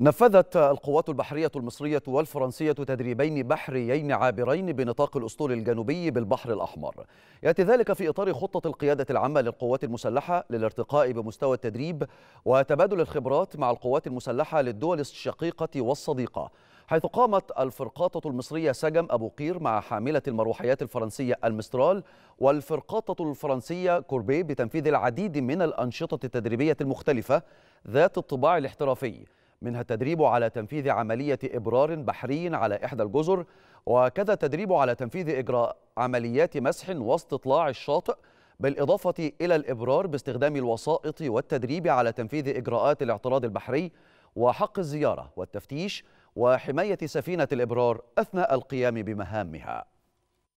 نفذت القوات البحرية المصرية والفرنسية تدريبين بحريين عابرين بنطاق الأسطول الجنوبي بالبحر الأحمر يأتي ذلك في إطار خطة القيادة العامة للقوات المسلحة للارتقاء بمستوى التدريب وتبادل الخبرات مع القوات المسلحة للدول الشقيقة والصديقة حيث قامت الفرقاطة المصرية سجم أبو قير مع حاملة المروحيات الفرنسية المسترال والفرقاطة الفرنسية كوربي بتنفيذ العديد من الأنشطة التدريبية المختلفة ذات الطباع الاحترافي منها التدريب على تنفيذ عملية إبرار بحري على إحدى الجزر وكذا التدريب على تنفيذ إجراء عمليات مسح واستطلاع الشاطئ بالإضافة إلى الإبرار باستخدام الوسائط والتدريب على تنفيذ إجراءات الاعتراض البحري وحق الزيارة والتفتيش وحماية سفينة الإبرار أثناء القيام بمهامها